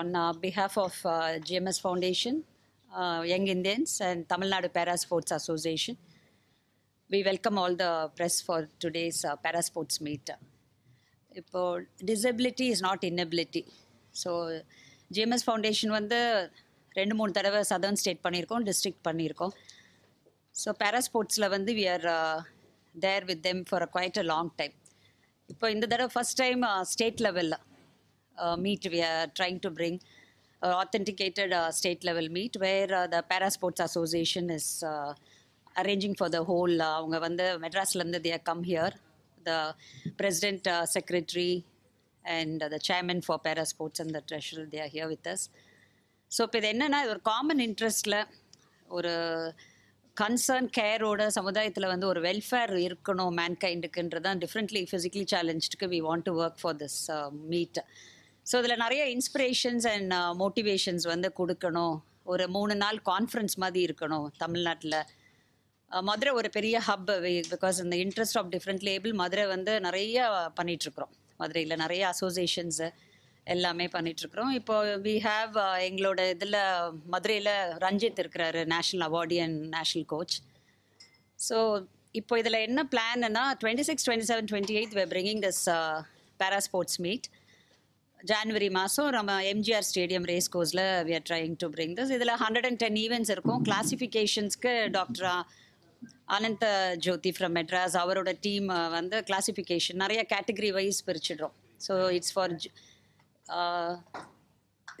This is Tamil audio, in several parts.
on behalf of GMS foundation young Indians and Tamil Nadu Nadu Para Sports Association. We welcome all the press for today's uh, para sports இப்போ disability is not inability so GMS foundation வந்து ரெண்டு மூணு தடவை சதர்ன் ஸ்டேட் பண்ணியிருக்கோம் டிஸ்ட்ரிக்ட் பண்ணியிருக்கோம் ஸோ பேரா ஸ்போர்ட்ஸில் வந்து we are there with them for a quite a long time இப்போ இந்த தடவை ஃபஸ்ட் டைம் ஸ்டேட் லெவலில் meet uh, we are trying to bring uh, authenticated uh, state level meet where the para sports association is arranging for the அவங்க வந்து மெட்ராஸ்லேருந்து they come here the president secretary and the chairman for parasports sports and the treasurer they are here with us so இப்போ இது என்னென்னா இது ஒரு காமன் இன்ட்ரெஸ்ட்டில் ஒரு கன்சர்ன் கேரோட சமுதாயத்தில் வந்து ஒரு வெல்ஃபேர் இருக்கணும் மேன்கைண்டுக்குன்றது தான் டிஃப்ரெண்ட்லி ஃபிசிக்கலி சேலஞ்சுக்கு we want to work for this meet so இதில் நிறைய இன்ஸ்பிரேஷன்ஸ் அண்ட் மோட்டிவேஷன்ஸ் வந்து கொடுக்கணும் ஒரு மூணு நாள் கான்ஃபரன்ஸ் மாதிரி இருக்கணும் தமிழ்நாட்டில் மதுரை ஒரு பெரிய ஹப் பிகாஸ் இந்த interest of different label Madurai வந்து நிறைய பண்ணிகிட்ருக்குறோம் மதுரையில் நிறைய அசோசியேஷன்ஸு எல்லாமே பண்ணிகிட்ருக்குறோம் இப்போ வி ஹாவ் uh, எங்களோட இதில் மதுரையில் ரஞ்சித் இருக்கிறாரு national awardee and national coach so இப்போ இதில் என்ன பிளான்னா twenty six twenty seven twenty eight we bringing this para sports meet January மாதம் நம்ம எம்ஜிஆர் ஸ்டேடியம் ரேஸ் கோர்ஸில் we are trying to bring this இதில் ஹண்ட்ரட் அண்ட் டென் ஈவெண்ட்ஸ் இருக்கும் கிளாசிஃபிகேஷன்ஸ்க்கு டாக்டரா அனந்த ஜோதி ஃப்ரம் மெட்ராஸ் அவரோட டீம் வந்து கிளாசிஃபிகேஷன் நிறைய கேட்டகரி வைஸ் பிரிச்சிடுறோம் so it's for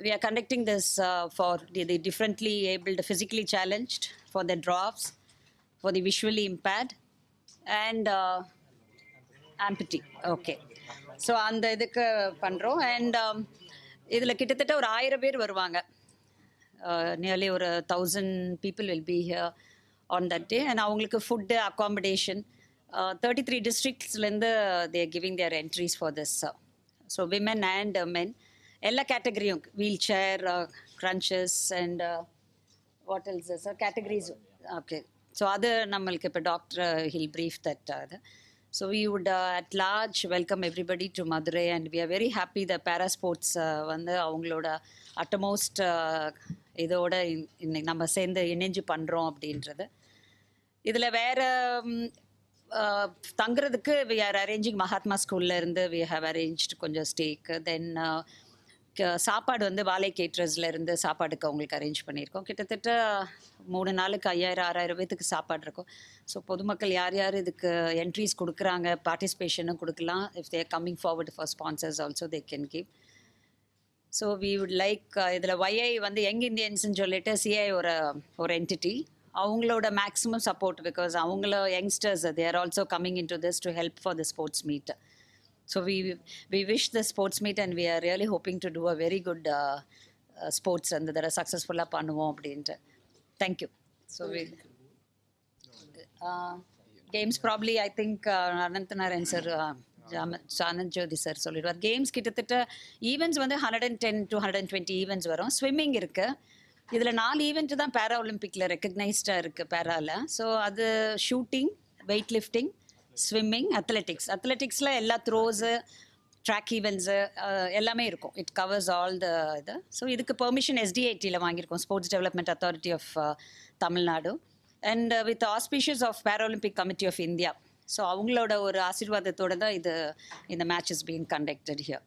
we are conducting this for the the differently differently able, physically for the drops for the visually visually and amputee okay so அந்த இதுக்கு பண்ணுறோம் அண்ட் um, இதில் கிட்டத்தட்ட ஒரு ஆயிரம் பேர் வருவாங்க நியர்லி uh, ஒரு thousand people will be here on that day and அவங்களுக்கு ஃபுட்டு அக்காமடேஷன் தேர்ட்டி த்ரீ டிஸ்ட்ரிக்ட்ஸ்லேருந்து they're giving their entries for this so women and men எல்லா கேட்டகரியும் வீல் சேர் க்ரன்ச்சஸ் அண்ட் வாட்டல்ஸ் கேட்டகரிஸும் ஓகே ஸோ அது நம்மளுக்கு இப்போ டாக்டர் ஹில் பிரீஃப் தட் அது So we would uh, at large welcome everybody to Madurai and we are very happy that para sports uh, வந்து அவங்களோட அட்டமோஸ்ட் uh, இதோட இன்னைக்கு நம்ம சேர்ந்து இணைஞ்சு பண்ணுறோம் அப்படின்றது இதில் வேற தங்குறதுக்கு வி ஆர் அரேஞ்சிங் மகாத்மா ஸ்கூல்லேருந்து வி ஹவ் அரேஞ்ச் கொஞ்சம் ஸ்டேக்கு தென் சாப்பாடு வந்து வாழை கேட்ரஸில் இருந்து சாப்பாடுக்கு அவங்களுக்கு அரேஞ்ச் பண்ணியிருக்கோம் கிட்டத்தட்ட மூணு நாளுக்கு ஐயாயிரம் ஆறாயிரம் பேத்துக்கு சாப்பாடு இருக்கும் ஸோ பொதுமக்கள் யார் யார் இதுக்கு என்ட்ரிஸ் கொடுக்குறாங்க பார்ட்டிசிபேஷனும் கொடுக்கலாம் if they're coming forward for sponsors also they can give so we would like இதில் ஒய்ஐ வந்து யங் இந்தியன்ஸ்னு சொல்லிட்டு சிஐ ஒரு ஒரு என்டிட்டி அவங்களோட மேக்ஸிமம் சப்போர்ட் பிகாஸ் அவங்கள youngsters they're also coming in to this to help for the sports meet so we we wish the sports meet and we are really hoping to do a very good uh, uh, sports and பண்ணுவோம் அப்படின்ட்டு thank you so we games probably I think Narayan sir Anand Jothi sir சொல்லிடுவார் கேம்ஸ் கிட்டத்தட்ட ஈவெண்ட்ஸ் வந்து hundred and ten to hundred and twenty events வரும் ஸ்விம்மிங் இருக்குது இதில் நாலு ஈவெண்ட் தான் பேரா ஒலிம்பிக்கில் ரெக்கக்னைஸ்டாக இருக்குது பேராவில் ஸோ அது shooting weight lifting swimming athletics அத்லெட்டிக்ஸில் எல்லா த்ரோஸு ட்ராக் ஈவெண்ட்ஸு எல்லாமே இருக்கும் இட் கவர்ஸ் ஆல் த இது ஸோ இதுக்கு பெர்மிஷன் எஸ்டிஐடியில் வாங்கியிருக்கோம் sports development authority of Tamil Nadu and with auspices of Paralympic committee of India so அவங்களோட ஒரு ஆசீர்வாதத்தோடு தான் இது இந்த match is being conducted here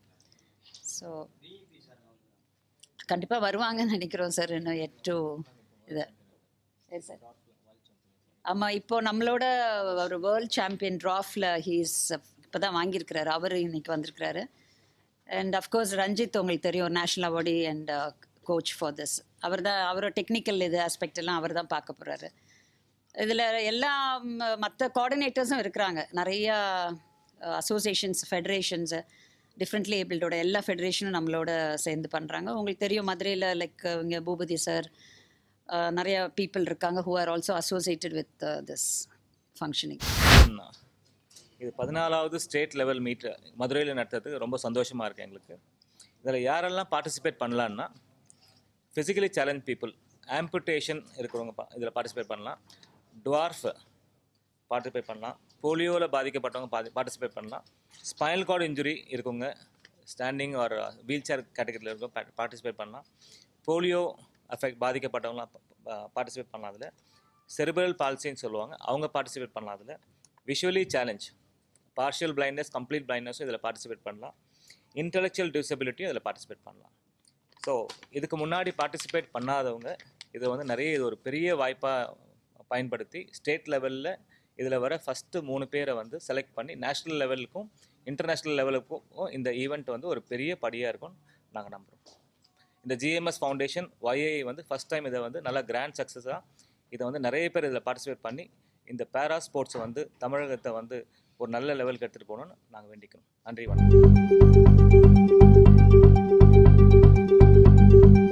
so கண்டிப்பாக வருவாங்கன்னு நினைக்கிறோம் சார் இன்னும் எட்டு இது சரி சார் ஆமா இப்போ நம்மளோட ஒரு வேர்ல்ட் சாம்பியன் ட்ராஃபில் ஹீஸ் தான் வாங்கியிருக்கிறாரு அவரு இன்னைக்கு வந்திருக்கிறாரு அண்ட் அஃப்கோர்ஸ் ரஞ்சித் உங்களுக்கு தெரியும் national awardee and coach for this அவர் தான் அவரோட டெக்னிக்கல் இது ஆஸ்பெக்ட் எல்லாம் அவர் தான் பார்க்க போறாரு இதில் எல்லா மற்ற கோஆர்டினேட்டர்ஸும் இருக்கிறாங்க நிறையா அசோசியேஷன்ஸ் ஃபெடரேஷன்ஸு டிஃப்ரெண்ட்லி ஏபிள்டோட எல்லா ஃபெடரேஷனும் நம்மளோட சேர்ந்து பண்ணுறாங்க உங்களுக்கு தெரியும் மதுரையில் லைக் இங்கே பூபதி சார் நிறைய பீப்புள் இருக்காங்க who are also associated with this functioning இது பதினாலாவது ஸ்டேட் லெவல் மீட் மதுரையில் நடத்துறது ரொம்ப சந்தோஷமாக இருக்குது எங்களுக்கு இதில் யாரெல்லாம் பார்ட்டிசிபேட் பண்ணலான்னா ஃபிசிக்கலி சேலஞ்ச் பீப்புள் ஆம்புட்டேஷன் இருக்கிறவங்க இதில் பார்ட்டிசிபேட் பண்ணலாம் டுவார்ஃப் பார்ட்டிசிபேட் பண்ணலாம் போலியோவில் பாதிக்கப்பட்டவங்க பா பார்ட்டிசிபேட் பண்ணலாம் ஸ்பைனல் கார்டு இன்ஜுரி இருக்கவங்க ஸ்டாண்டிங் ஆர் வீல் சேர் கேட்டகரியில் இருக்கவங்க பார்ட்டிசிபேட் பண்ணலாம் போலியோ அஃபெக்ட் பாதிக்கப்பட்டவங்களாம் பார்ட்டிசிபேட் பண்ணலாம் அதில் செரிபரல் பாலிசின்னு சொல்லுவாங்க அவங்க பார்ட்டிசிபேட் பண்ணலாம் அதில் visually challenge partial blindness complete பிளைண்ட்னஸும் இதில் பார்ட்டிசிபேட் பண்ணலாம் இன்டலெக்சுவல் டிசபிலிட்டியும் இதில் பார்ட்டிசிபேட் பண்ணலாம் ஸோ இதுக்கு முன்னாடி பார்ட்டிசிபேட் பண்ணாதவங்க இதை வந்து நிறைய இது ஒரு பெரிய வாய்ப்பாக பயன்படுத்தி ஸ்டேட் லெவலில் இதில் வர ஃபஸ்ட்டு மூணு பேரை வந்து செலக்ட் பண்ணி நேஷ்னல் லெவலுக்கும் இன்டர்நேஷ்னல் லெவலுக்கும் இந்த ஈவெண்ட் வந்து ஒரு பெரிய படியாக இருக்கும்னு நாங்கள் நம்புகிறோம் இந்த ஜிஎம்எஸ் ஃபவுண்டேஷன் ஒய்ஐ வந்து ஃபஸ்ட் டைம் இதை வந்து நல்லா கிராண்ட் சக்ஸஸாக இதை வந்து நிறைய பேர் இதில் பார்ட்டிசிபேட் பண்ணி இந்த பேரா ஸ்போர்ட்ஸை வந்து தமிழகத்தை வந்து ஒரு நல்ல லெவலுக்கு எடுத்துகிட்டு போகணும்னு நாங்கள் வேண்டிக்கிறோம் நன்றி வணக்கம்